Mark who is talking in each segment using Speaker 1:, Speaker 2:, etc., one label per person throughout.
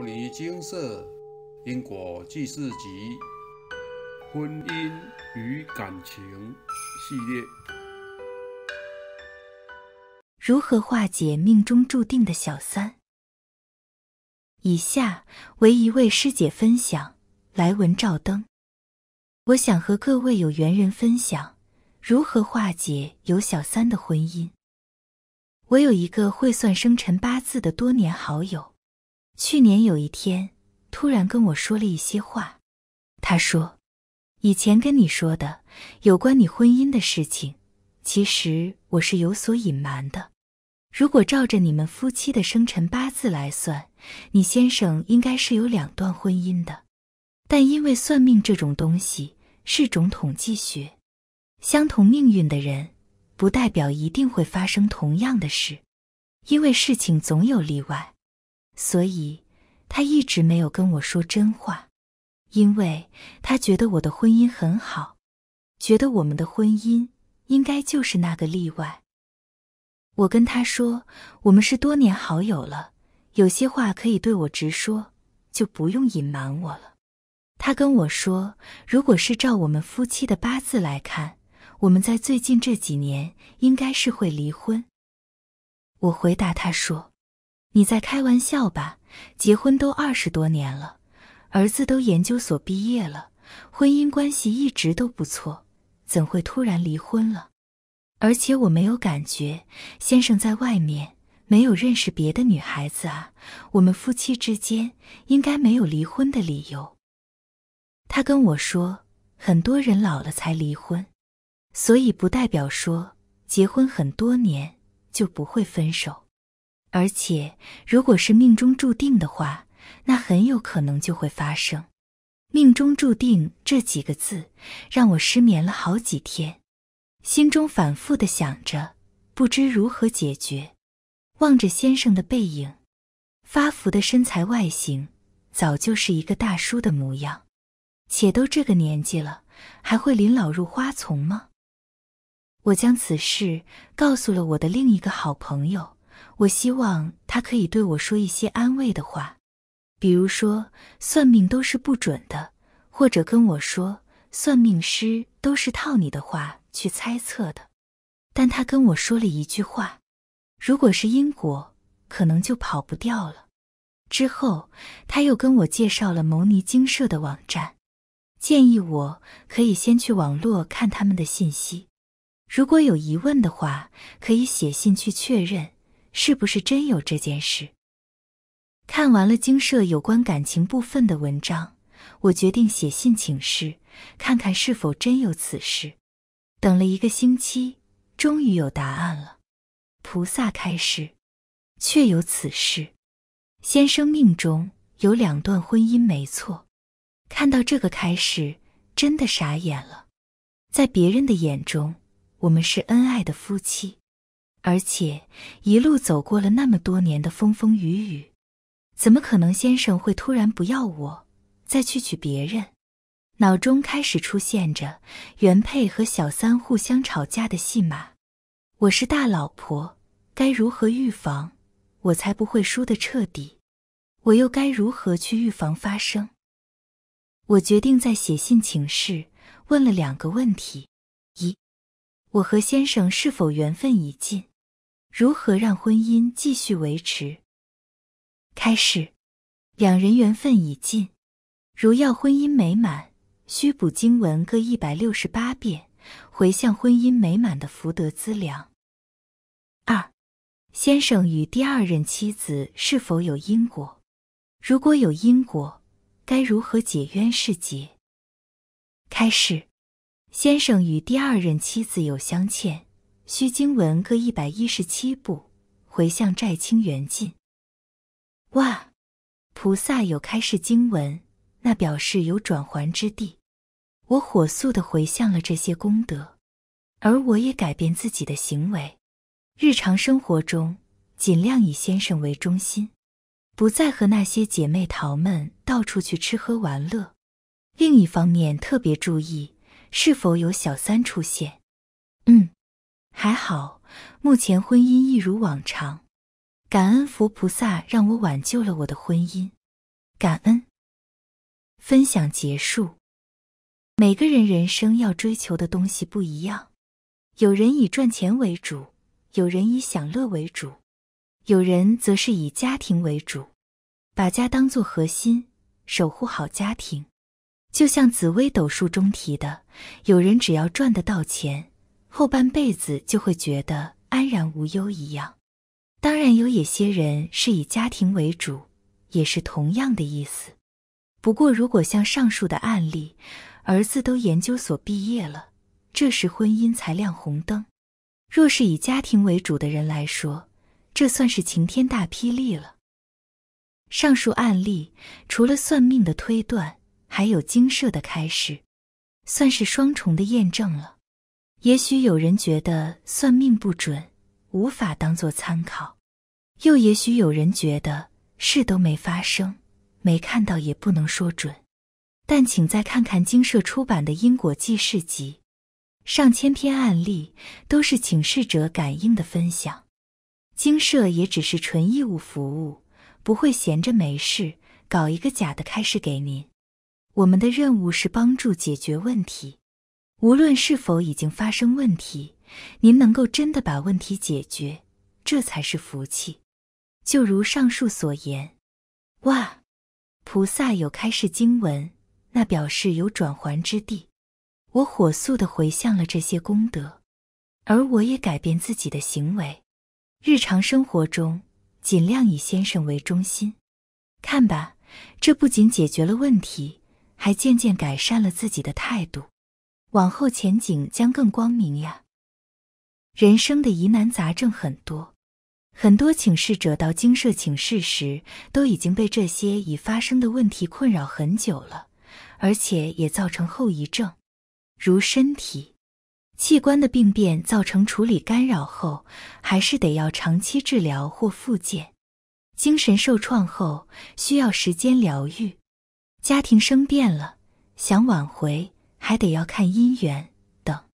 Speaker 1: 《尼经色因果记事集》婚姻与感情系列：
Speaker 2: 如何化解命中注定的小三？以下为一位师姐分享来文照灯。我想和各位有缘人分享如何化解有小三的婚姻。我有一个会算生辰八字的多年好友。去年有一天，突然跟我说了一些话。他说：“以前跟你说的有关你婚姻的事情，其实我是有所隐瞒的。如果照着你们夫妻的生辰八字来算，你先生应该是有两段婚姻的。但因为算命这种东西是种统计学，相同命运的人不代表一定会发生同样的事，因为事情总有例外。”所以，他一直没有跟我说真话，因为他觉得我的婚姻很好，觉得我们的婚姻应该就是那个例外。我跟他说，我们是多年好友了，有些话可以对我直说，就不用隐瞒我了。他跟我说，如果是照我们夫妻的八字来看，我们在最近这几年应该是会离婚。我回答他说。你在开玩笑吧？结婚都二十多年了，儿子都研究所毕业了，婚姻关系一直都不错，怎会突然离婚了？而且我没有感觉先生在外面没有认识别的女孩子啊，我们夫妻之间应该没有离婚的理由。他跟我说，很多人老了才离婚，所以不代表说结婚很多年就不会分手。而且，如果是命中注定的话，那很有可能就会发生。命中注定这几个字让我失眠了好几天，心中反复的想着，不知如何解决。望着先生的背影，发福的身材外形，早就是一个大叔的模样。且都这个年纪了，还会临老入花丛吗？我将此事告诉了我的另一个好朋友。我希望他可以对我说一些安慰的话，比如说算命都是不准的，或者跟我说算命师都是套你的话去猜测的。但他跟我说了一句话：“如果是因果，可能就跑不掉了。”之后，他又跟我介绍了牟尼经社的网站，建议我可以先去网络看他们的信息，如果有疑问的话，可以写信去确认。是不是真有这件事？看完了经社有关感情部分的文章，我决定写信请示，看看是否真有此事。等了一个星期，终于有答案了。菩萨开示：确有此事。先生命中有两段婚姻，没错。看到这个开示，真的傻眼了。在别人的眼中，我们是恩爱的夫妻。而且一路走过了那么多年的风风雨雨，怎么可能先生会突然不要我再去娶别人？脑中开始出现着原配和小三互相吵架的戏码。我是大老婆，该如何预防，我才不会输得彻底？我又该如何去预防发生？我决定在写信请示，问了两个问题：一，我和先生是否缘分已尽？如何让婚姻继续维持？开始，两人缘分已尽，如要婚姻美满，需补经文各一百六十八遍，回向婚姻美满的福德资粮。二，先生与第二任妻子是否有因果？如果有因果，该如何解冤释结？开始，先生与第二任妻子有相欠。须经文各一百一十七部，回向债清缘尽。哇，菩萨有开示经文，那表示有转还之地。我火速的回向了这些功德，而我也改变自己的行为，日常生活中尽量以先生为中心，不再和那些姐妹淘们到处去吃喝玩乐。另一方面，特别注意是否有小三出现。嗯。还好，目前婚姻一如往常，感恩佛菩萨让我挽救了我的婚姻，感恩。分享结束。每个人人生要追求的东西不一样，有人以赚钱为主，有人以享乐为主，有人则是以家庭为主，把家当作核心，守护好家庭。就像紫微斗数中提的，有人只要赚得到钱。后半辈子就会觉得安然无忧一样。当然，有一些人是以家庭为主，也是同样的意思。不过，如果像上述的案例，儿子都研究所毕业了，这时婚姻才亮红灯。若是以家庭为主的人来说，这算是晴天大霹雳了。上述案例除了算命的推断，还有精舍的开始，算是双重的验证了。也许有人觉得算命不准，无法当做参考；又也许有人觉得事都没发生，没看到也不能说准。但请再看看经社出版的《因果记事集》，上千篇案例都是请示者感应的分享。精舍也只是纯义务服务，不会闲着没事搞一个假的开始给您。我们的任务是帮助解决问题。无论是否已经发生问题，您能够真的把问题解决，这才是福气。就如上述所言，哇，菩萨有开示经文，那表示有转还之地。我火速的回向了这些功德，而我也改变自己的行为，日常生活中尽量以先生为中心。看吧，这不仅解决了问题，还渐渐改善了自己的态度。往后前景将更光明呀！人生的疑难杂症很多，很多请示者到精舍请示时，都已经被这些已发生的问题困扰很久了，而且也造成后遗症，如身体器官的病变造成处理干扰后，还是得要长期治疗或复健；精神受创后，需要时间疗愈；家庭生变了，想挽回。还得要看姻缘等，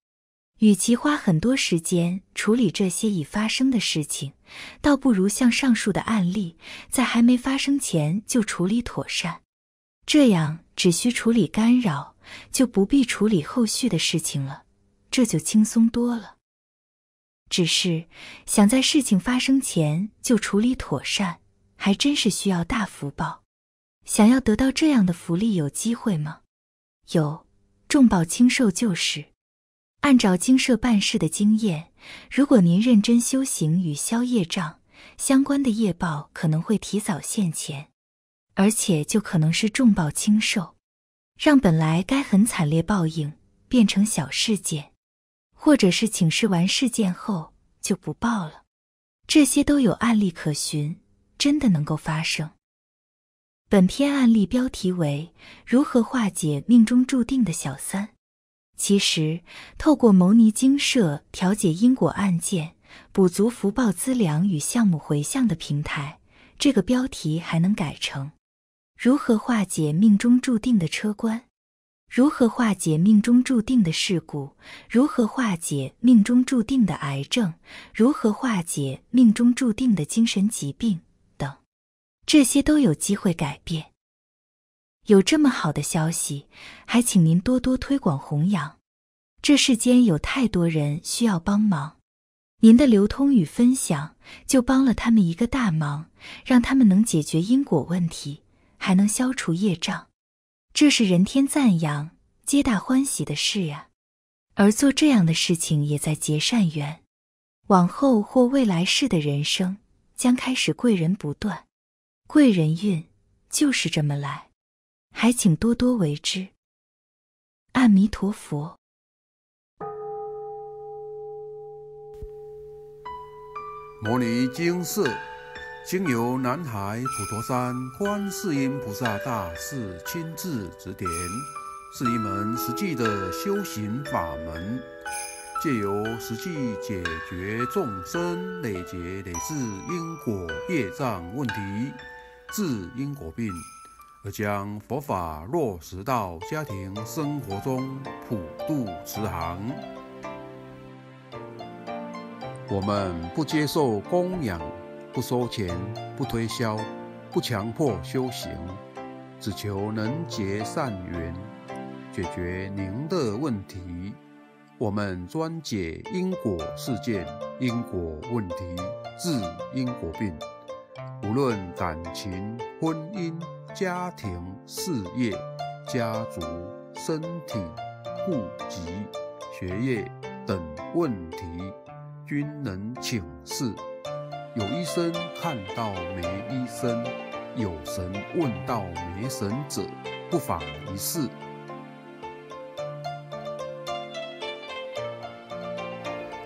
Speaker 2: 与其花很多时间处理这些已发生的事情，倒不如像上述的案例，在还没发生前就处理妥善，这样只需处理干扰，就不必处理后续的事情了，这就轻松多了。只是想在事情发生前就处理妥善，还真是需要大福报。想要得到这样的福利，有机会吗？有。重报轻受就是，按照经社办事的经验，如果您认真修行与消业障相关的业报，可能会提早现前，而且就可能是重报轻受，让本来该很惨烈报应变成小事件，或者是请示完事件后就不报了，这些都有案例可循，真的能够发生。本篇案例标题为“如何化解命中注定的小三”。其实，透过牟尼精舍调解因果案件、补足福报资粮与项目回向的平台，这个标题还能改成“如何化解命中注定的车关”、“如何化解命中注定的事故”、“如何化解命中注定的癌症”、“如何化解命中注定的精神疾病”。这些都有机会改变，有这么好的消息，还请您多多推广弘扬。这世间有太多人需要帮忙，您的流通与分享就帮了他们一个大忙，让他们能解决因果问题，还能消除业障。这是人天赞扬、皆大欢喜的事呀。而做这样的事情也在结善缘，往后或未来世的人生将开始贵人不断。贵人运就是这么来，还请多多为之。阿弥陀佛。
Speaker 1: 摩尼经寺经由南海普陀山观世音菩萨大士亲自指点，是一门实际的修行法门，借由实际解决众生累劫累世因果业障问题。治因果病，而将佛法落实到家庭生活中，普渡慈航。我们不接受供养，不收钱，不推销，不强迫修行，只求能结善缘，解决您的问题。我们专解因果事件、因果问题，治因果病。不论感情、婚姻、家庭、事业、家族、身体、户籍、学业等问题，均能请示。有医生看到没医生，有神问到没神者，不妨一试。